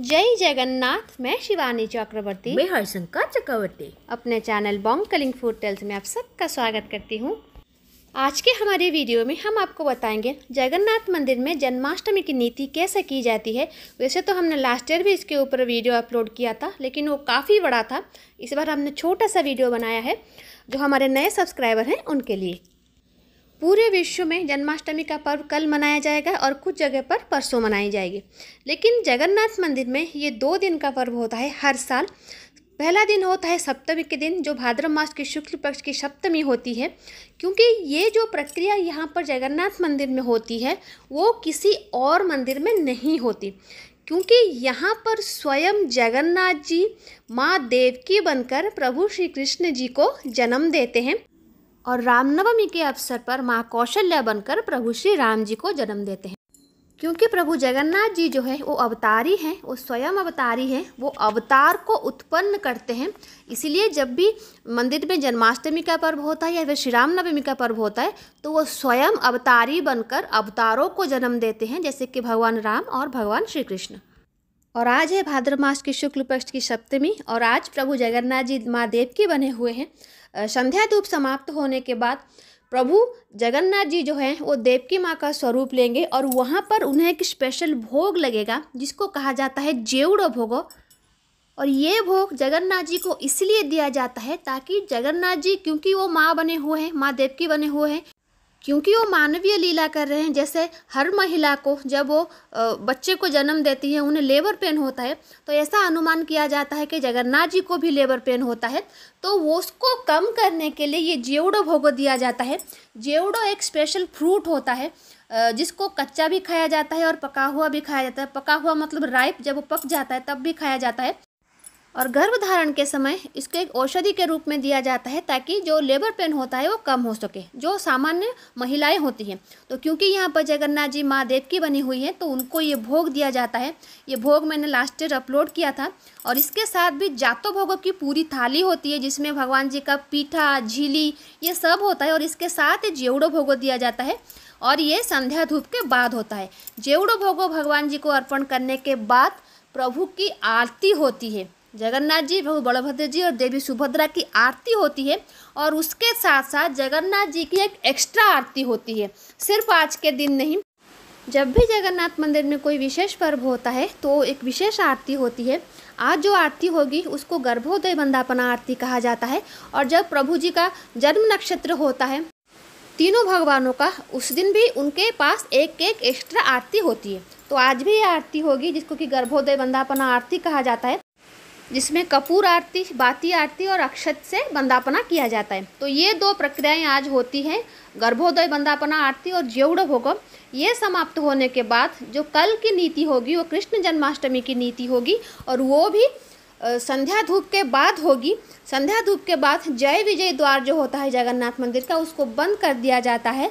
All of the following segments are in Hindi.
जय जगन्नाथ मैं शिवानी चक्रवर्ती मैं हरिशंकर चक्रवर्ती अपने channel Bong Kalinga food tales में आप सबका स्वागत करती हूँ आज के हमारे वीडियो में हम आपको बताएंगे जगन्नाथ मंदिर में जन्माष्टमी की नीति कैसे की जाती है वैसे तो हमने लास्ट ईयर भी इसके ऊपर वीडियो अपलोड किया था लेकिन वो काफ़ी बड़ा था इस बार हमने छोटा सा वीडियो बनाया है जो हमारे नए सब्सक्राइबर हैं उनके लिए पूरे विश्व में जन्माष्टमी का पर्व कल मनाया जाएगा और कुछ जगह पर परसों मनाई जाएगी लेकिन जगन्नाथ मंदिर में ये दो दिन का पर्व होता है हर साल पहला दिन होता है सप्तमी के दिन जो भाद्र मास के शुक्ल पक्ष की सप्तमी होती है क्योंकि ये जो प्रक्रिया यहाँ पर जगन्नाथ मंदिर में होती है वो किसी और मंदिर में नहीं होती क्योंकि यहाँ पर स्वयं जगन्नाथ जी माँ देवकी बनकर प्रभु श्री कृष्ण जी को जन्म देते हैं और रामनवमी के अवसर पर माँ कौशल्या बनकर प्रभु श्री राम जी को जन्म देते हैं क्योंकि प्रभु जगन्नाथ जी जो है वो अवतारी हैं वो स्वयं अवतारी हैं वो अवतार को उत्पन्न करते हैं इसलिए जब भी मंदिर में जन्माष्टमी का पर्व होता है या फिर श्री राम नवमी का पर्व होता है तो वो स्वयं अवतारी बनकर अवतारों को जन्म देते हैं जैसे कि भगवान राम और भगवान श्री कृष्ण और आज है भाद्र मास की शुक्ल पक्ष की सप्तमी और आज प्रभु जगन्नाथ जी माँ देव के बने हुए हैं संध्या धूप समाप्त होने के बाद प्रभु जगन्नाथ जी जो हैं वो देव की माँ का स्वरूप लेंगे और वहाँ पर उन्हें एक स्पेशल भोग लगेगा जिसको कहा जाता है जेवड़ो भोगो और ये भोग जगन्नाथ जी को इसलिए दिया जाता है ताकि जगन्नाथ जी क्योंकि वो माँ बने हुए हैं माँ देवकी बने हुए हैं क्योंकि वो मानवीय लीला कर रहे हैं जैसे हर महिला को जब वो बच्चे को जन्म देती है उन्हें लेबर पेन होता है तो ऐसा अनुमान किया जाता है कि जगन्नाथ जी को भी लेबर पेन होता है तो वो उसको कम करने के लिए ये जेवड़ो भोगो दिया जाता है जेवड़ो एक स्पेशल फ्रूट होता है जिसको कच्चा भी खाया जाता है और पका हुआ भी खाया जाता है पका हुआ मतलब राइप जब वो पक जाता है तब भी खाया जाता है और गर्भधारण के समय इसको एक औषधि के रूप में दिया जाता है ताकि जो लेबर पेन होता है वो कम हो सके जो सामान्य महिलाएं होती हैं तो क्योंकि यहाँ पर जगन्नाथ जी माँ देव की बनी हुई है तो उनको ये भोग दिया जाता है ये भोग मैंने लास्ट ईयर अपलोड किया था और इसके साथ भी जातो भोगों की पूरी थाली होती है जिसमें भगवान जी का पीठा झीली ये सब होता है और इसके साथ जेवड़ो भोगो दिया जाता है और ये संध्या धूप के बाद होता है जेवड़ो भोगो भगवान जी को अर्पण करने के बाद प्रभु की आरती होती है जगन्नाथ जी प्रभु बलभद्र जी और देवी सुभद्रा की आरती होती है और उसके साथ साथ जगन्नाथ जी की एक एक्स्ट्रा आरती होती है सिर्फ आज के दिन नहीं जब भी जगन्नाथ मंदिर में कोई विशेष पर्व होता है तो एक विशेष आरती होती है आज जो आरती होगी उसको गर्भोदय बंदापना आरती कहा जाता है और जब प्रभु जी का जन्म नक्षत्र होता है तीनों भगवानों का उस दिन भी उनके पास एक एक एक्स्ट्रा आरती होती है तो आज भी ये आरती होगी जिसको कि गर्भोदय बंदापना आरती कहा जाता है जिसमें कपूर आरती बाती आरती और अक्षत से बंदापना किया जाता है तो ये दो प्रक्रियाएं आज होती हैं गर्भोदय बंदापना आरती और जेवड़ भोगम ये समाप्त होने के बाद जो कल की नीति होगी वो कृष्ण जन्माष्टमी की नीति होगी और वो भी संध्या धूप के बाद होगी संध्या धूप के बाद जय विजय द्वार जो होता है जगन्नाथ मंदिर का उसको बंद कर दिया जाता है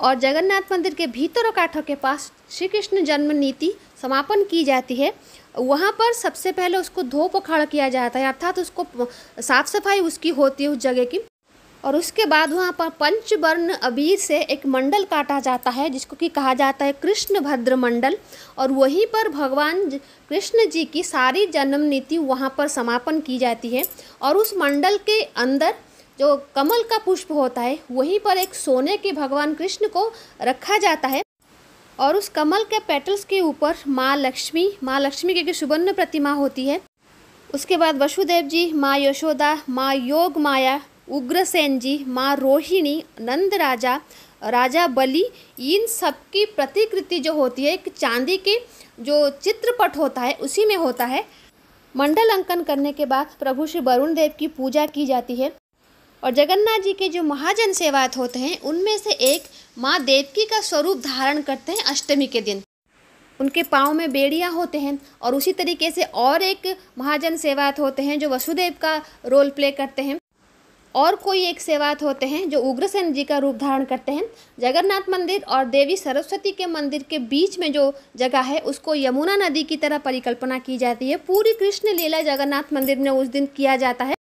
और जगन्नाथ मंदिर के भीतर और काठों के पास श्री कृष्ण जन्म नीति समापन की जाती है वहाँ पर सबसे पहले उसको धो पखाड़ किया जाता है अर्थात तो उसको साफ सफाई उसकी होती है उस जगह की और उसके बाद वहाँ पर पंचवर्ण अबीर से एक मंडल काटा जाता है जिसको कि कहा जाता है कृष्ण भद्र मंडल और वहीं पर भगवान कृष्ण जी की सारी जन्म नीति वहाँ पर समापन की जाती है और उस मंडल के अंदर जो कमल का पुष्प होता है वहीं पर एक सोने के भगवान कृष्ण को रखा जाता है और उस कमल के पेटल्स के ऊपर माँ लक्ष्मी माँ लक्ष्मी की सुवर्ण प्रतिमा होती है उसके बाद वसुदेव जी माँ यशोदा माँ योग माया उग्रसेन जी माँ रोहिणी नंद राजा राजा बलि इन सब की प्रतिकृति जो होती है एक चांदी के जो चित्रपट होता है उसी में होता है मंडल अंकन करने के बाद प्रभु श्री वरुण देव की पूजा की जाती है और जगन्नाथ जी के जो महाजन सेवात होते हैं उनमें से एक माँ देवकी का स्वरूप धारण करते हैं अष्टमी के दिन उनके पाँव में बेड़ियाँ होते हैं और उसी तरीके से और एक महाजन सेवात होते हैं जो वसुदेव का रोल प्ले करते हैं और कोई एक सेवात होते हैं जो उग्रसेन जी का रूप धारण करते हैं जगन्नाथ मंदिर और देवी सरस्वती के मंदिर के बीच में जो जगह है उसको यमुना नदी की तरह परिकल्पना की जाती है पूरी कृष्ण लीला जगन्नाथ मंदिर में उस दिन किया जाता है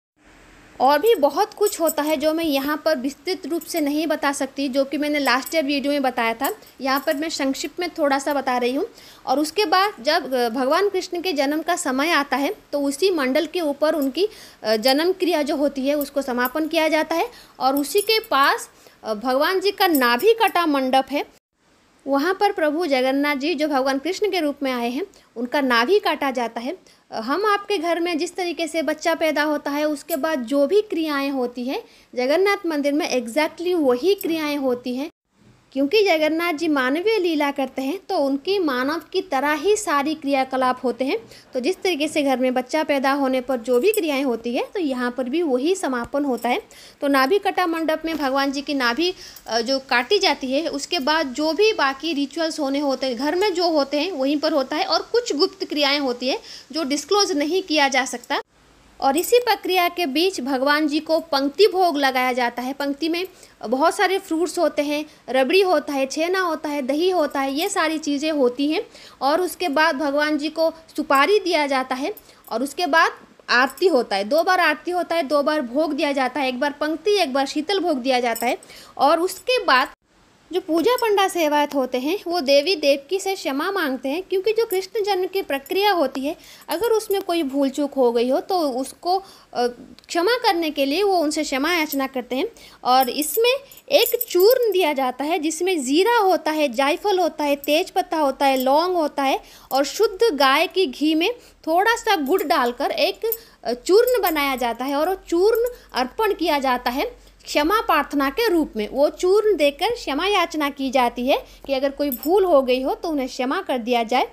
और भी बहुत कुछ होता है जो मैं यहाँ पर विस्तृत रूप से नहीं बता सकती जो कि मैंने लास्ट ईयर वीडियो में बताया था यहाँ पर मैं संक्षिप्त में थोड़ा सा बता रही हूँ और उसके बाद जब भगवान कृष्ण के जन्म का समय आता है तो उसी मंडल के ऊपर उनकी जन्म क्रिया जो होती है उसको समापन किया जाता है और उसी के पास भगवान जी का नाभी कटा मंडप है वहाँ पर प्रभु जगन्नाथ जी जो भगवान कृष्ण के रूप में आए हैं उनका नाभि काटा जाता है हम आपके घर में जिस तरीके से बच्चा पैदा होता है उसके बाद जो भी क्रियाएं होती हैं जगन्नाथ मंदिर में एग्जैक्टली वही क्रियाएं होती हैं क्योंकि जगन्नाथ जी मानवीय लीला करते हैं तो उनकी मानव की तरह ही सारी क्रियाकलाप होते हैं तो जिस तरीके से घर में बच्चा पैदा होने पर जो भी क्रियाएं होती है तो यहाँ पर भी वही समापन होता है तो नाभि कटा मंडप में भगवान जी की नाभि जो काटी जाती है उसके बाद जो भी बाकी रिचुअल्स होने होते हैं घर में जो होते हैं वहीं पर होता है और कुछ गुप्त क्रियाएँ होती है जो डिस्क्लोज नहीं किया जा सकता और इसी प्रक्रिया के बीच भगवान जी को पंक्ति भोग लगाया जाता है पंक्ति में बहुत सारे फ्रूट्स होते हैं रबड़ी होता है छेना होता है दही होता है ये सारी चीज़ें होती हैं और उसके बाद भगवान जी को सुपारी दिया जाता है और उसके बाद आरती होता है दो बार आरती होता है दो बार भोग दिया जाता है एक बार पंक्ति एक बार शीतल भोग दिया जाता है और उसके बाद जो पूजा पंडा सेवायत होते हैं वो देवी देवकी से क्षमा मांगते हैं क्योंकि जो कृष्ण जन्म की प्रक्रिया होती है अगर उसमें कोई भूल चूक हो गई हो तो उसको क्षमा करने के लिए वो उनसे क्षमा याचना करते हैं और इसमें एक चूर्ण दिया जाता है जिसमें ज़ीरा होता है जायफल होता है तेज पत्ता होता है लौंग होता है और शुद्ध गाय की घी में थोड़ा सा गुड़ डालकर एक चूर्ण बनाया जाता है और वो चूर्ण अर्पण किया जाता है क्षमा प्रार्थना के रूप में वो चूर्ण देकर क्षमा याचना की जाती है कि अगर कोई भूल हो गई हो तो उन्हें क्षमा कर दिया जाए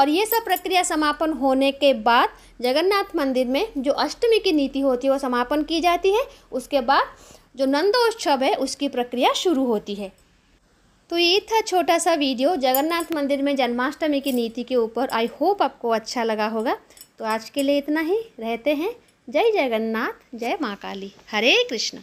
और ये सब प्रक्रिया समापन होने के बाद जगन्नाथ मंदिर में जो अष्टमी की नीति होती है वो समापन की जाती है उसके बाद जो नंदोत्सव है उसकी प्रक्रिया शुरू होती है तो ये था छोटा सा वीडियो जगन्नाथ मंदिर में जन्माष्टमी की नीति के ऊपर आई होप आपको अच्छा लगा होगा तो आज के लिए इतना ही रहते हैं जय जगन्नाथ जय माँ काली हरे कृष्ण